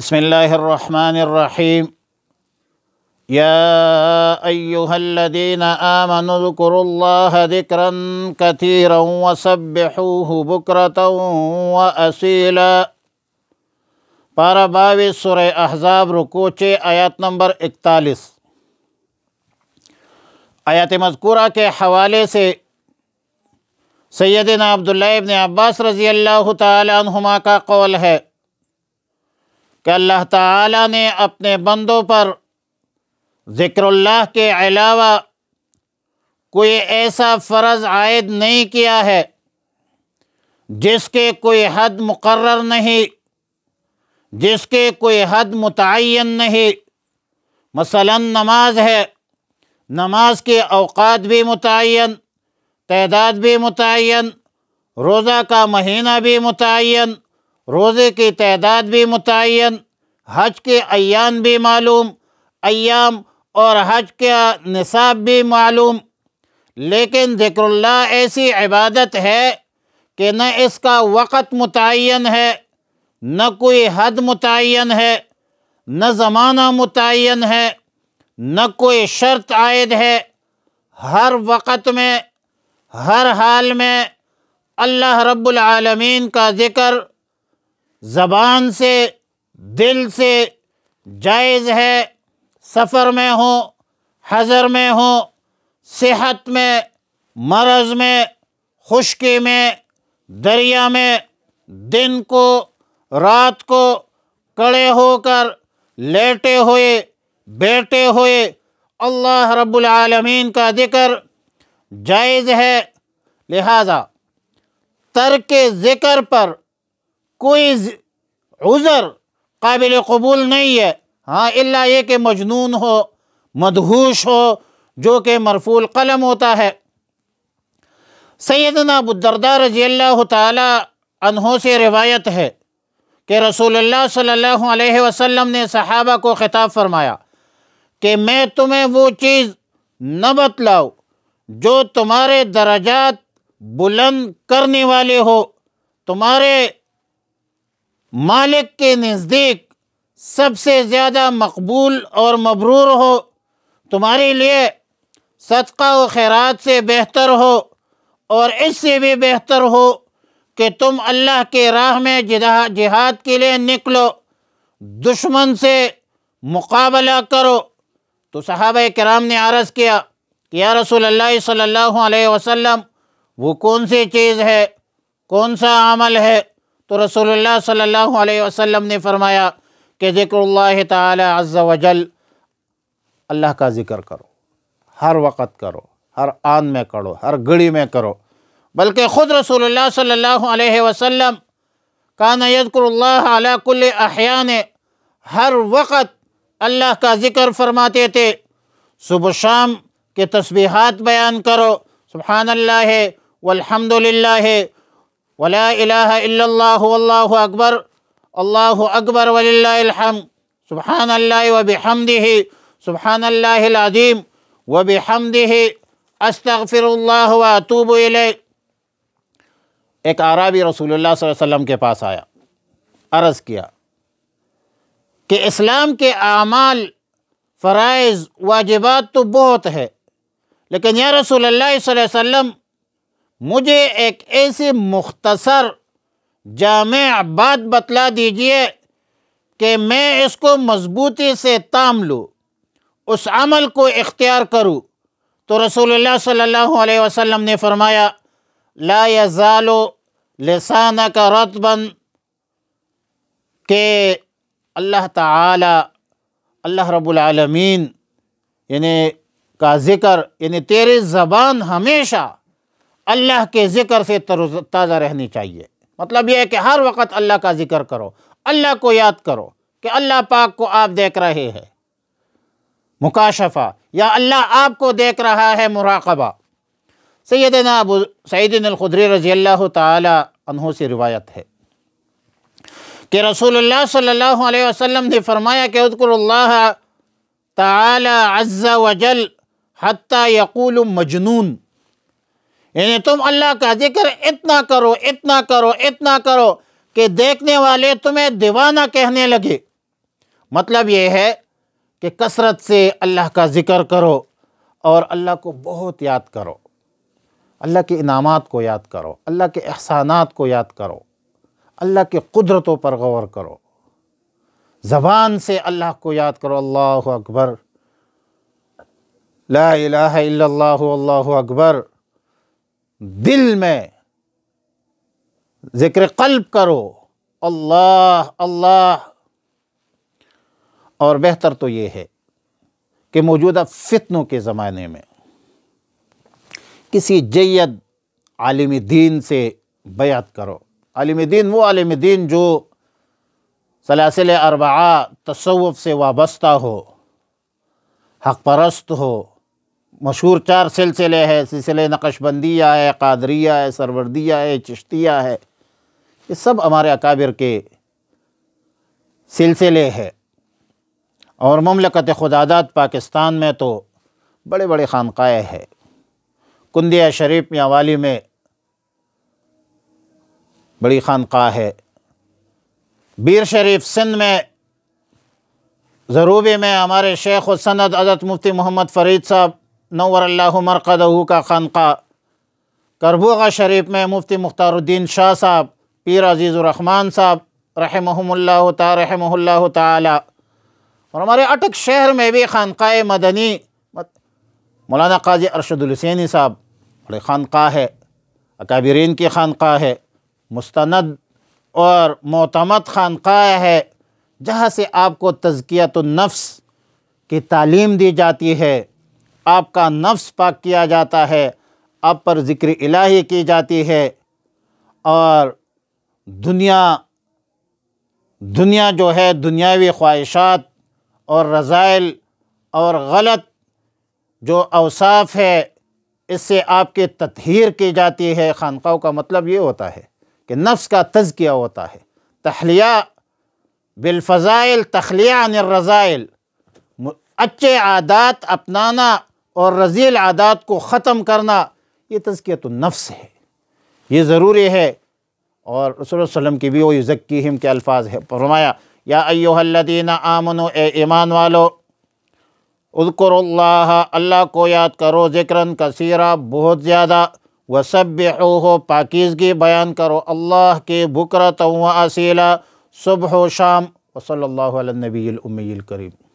بسم اللہ الرحمن الرحیم ذکروا اللہ کثیرا وسبحوہ بکرتا پارہ سورہ احزاب رکوچے آیات نمبر اکتالیس آیات مذکورہ کے حوالے سے سیدنا عبداللہ ابن عباس رضی اللہ تعالی عنہما کا قول ہے کہ اللہ تعالیٰ نے اپنے بندوں پر ذکر اللہ کے علاوہ کوئی ایسا فرض عائد نہیں کیا ہے جس کے کوئی حد مقرر نہیں جس کے کوئی حد متعین نہیں مثلا نماز ہے نماز کے اوقات بھی متعین تعداد بھی متعین روزہ کا مہینہ بھی متعین روزے کی تعداد بھی متعین حج کے ایام بھی معلوم ایام اور حج کا نصاب بھی معلوم لیکن ذکر اللہ ایسی عبادت ہے کہ نہ اس کا وقت متعین ہے نہ کوئی حد متعین ہے نہ زمانہ متعین ہے نہ کوئی شرط عائد ہے ہر وقت میں ہر حال میں اللہ رب العالمین کا ذکر زبان سے دل سے جائز ہے سفر میں ہوں حضر میں ہوں صحت میں مرض میں خشکی میں دریا میں دن کو رات کو کڑے ہو کر لیٹے ہوئے بیٹے ہوئے اللہ رب العالمین کا ذکر جائز ہے لہذا ترک ذکر پر کوئی عذر قابل قبول نہیں ہے ہاں اللہ یہ کہ مجنون ہو مدہوش ہو جو کہ مرفول قلم ہوتا ہے سیدنا ابو الدردہ رضی اللہ تعالی انہوں سے روایت ہے کہ رسول اللہ صلی اللہ علیہ وسلم نے صحابہ کو خطاب فرمایا کہ میں تمہیں وہ چیز نہ بتلاؤ جو تمہارے درجات بلند کرنے والے ہو تمہارے مالک کے نزدیک سب سے زیادہ مقبول اور مبرور ہو تمہارے لیے صدقہ و خیرات سے بہتر ہو اور اس سے بھی بہتر ہو کہ تم اللہ کے راہ میں جہاد کے لیے نکلو دشمن سے مقابلہ کرو تو صحابہ کرام نے عرض کیا کہ یا رسول اللہ صلی اللہ علیہ وسلم وہ کون سی چیز ہے کون سا عمل ہے تو رسول اللہ صلی اللہ علیہ وسلم نے فرمایا کہ ذکر اللہ تعالی عز و جل اللہ کا ذکر کرو ہر وقت کرو ہر آن میں کرو ہر گڑی میں کرو بلکہ خود رسول اللہ صلی اللہ علیہ وسلم کا یذکر اللہ علی کل احیان ہر وقت اللہ کا ذکر فرماتے تھے صبح شام کے تصویحات بیان کرو سبحان اللہ والحمدللہ الحمد ولا الہ الا اللہ واللہ اکبر اللہ اکبر وللہ الحمد سبحان اللہ و سبحان اللہ العظیم حمدی استغفر اللہ واتوب طب ایک عرابی رسول اللہ صلی اللہ علیہ وسلم کے پاس آیا عرض کیا کہ اسلام کے اعمال فرائض واجبات تو بہت ہے لیکن یا رسول اللہ صلی اللہ علیہ وسلم مجھے ایک ایسی مختصر جامع بات بتلا دیجئے کہ میں اس کو مضبوطی سے تام لوں اس عمل کو اختیار کروں تو رسول اللہ صلی اللہ علیہ وسلم نے فرمایا لا یزال لسانک لسانہ کا کہ اللہ تعالی اللہ رب العالمین یعنی کا ذکر یعنی تیرے زبان ہمیشہ اللہ کے ذکر سے تازہ رہنی چاہیے مطلب یہ ہے کہ ہر وقت اللہ کا ذکر کرو اللہ کو یاد کرو کہ اللہ پاک کو آپ دیکھ رہے ہیں مکاشفہ یا اللہ آپ کو دیکھ رہا ہے مراقبہ سیدنا ابو سید الخدری رضی اللہ تعالی عنہ سے روایت ہے کہ رسول اللہ صلی اللہ علیہ وسلم نے فرمایا کہ اذکر اللہ تعالی عز جل حتی یقول مجنون یعنی تم اللہ کا ذکر اتنا کرو اتنا کرو اتنا کرو کہ دیکھنے والے تمہیں دیوانہ کہنے لگے مطلب یہ ہے کہ کثرت سے اللہ کا ذکر کرو اور اللہ کو بہت یاد کرو اللہ کے انعامات کو یاد کرو اللہ کے احسانات کو یاد کرو اللہ کی قدرتوں پر غور کرو زبان سے اللہ کو یاد کرو اللہ اکبر لا الہ الا اللہ اللہ اکبر دل میں ذکر قلب کرو اللہ اللہ اور بہتر تو یہ ہے کہ موجودہ فتنوں کے زمانے میں کسی جید عالم دین سے بیعت کرو عالم دین وہ عالم دین جو سلاسل اربعہ تصوف سے وابستہ ہو حق پرست ہو مشہور چار سلسلے ہیں سلسلے نقش بندیہ ہے قادریہ ہے سروردیہ ہے چشتیہ ہے یہ سب ہمارے اکابر کے سلسلے ہے اور مملکت خدادات پاکستان میں تو بڑے بڑے خانقاہ ہے کندیہ شریف میں والی میں بڑی خانقاہ ہے بیر شریف سندھ میں ضروبی میں ہمارے شیخ و سند عزت مفتی محمد فرید صاحب نور اللہ مرقدہ کا خانقاہ کربوغہ شریف میں مفتی مختار الدین شاہ صاحب پیر عزیز الرحمن صاحب رحمہم اللہ تعالیٰ رحمہ اللہ تعالیٰ اور ہمارے اٹک شہر میں بھی خانقاہ مدنی مولانا قاضی ارشد الحسینی صاحب بڑے خانقاہ ہے اکابرین کی خانقاہ ہے مستند اور معتمد خانقاہ ہے جہاں سے آپ کو تزکیت النفس کی تعلیم دی جاتی ہے آپ کا نفس پاک کیا جاتا ہے آپ پر ذکر الہی کی جاتی ہے اور دنیا دنیا جو ہے دنیاوی خواہشات اور رضائل اور غلط جو اوصاف ہے اس سے آپ کی تطہیر کی جاتی ہے خانقاہوں کا مطلب یہ ہوتا ہے کہ نفس کا تزکیہ ہوتا ہے تخلیہ بالفضائل تخلیہ عن الرضائل اچھے عادات اپنانا اور رضیل عادات کو ختم کرنا یہ تزکیت النفس ہے یہ ضروری ہے اور رسول اللہ علیہ وسلم کی بھی وہ یزکیہم کے الفاظ ہے فرمایا یا ایوہ الذین آمنوا اے ایمان والو اذکر اللہ اللہ کو یاد کرو ذکراً کثیرہ بہت زیادہ وسبحوہ پاکیزگی بیان کرو اللہ کے بکرت و اصیلا صبح و شام وصل اللہ علیہ النبی الامی الکریم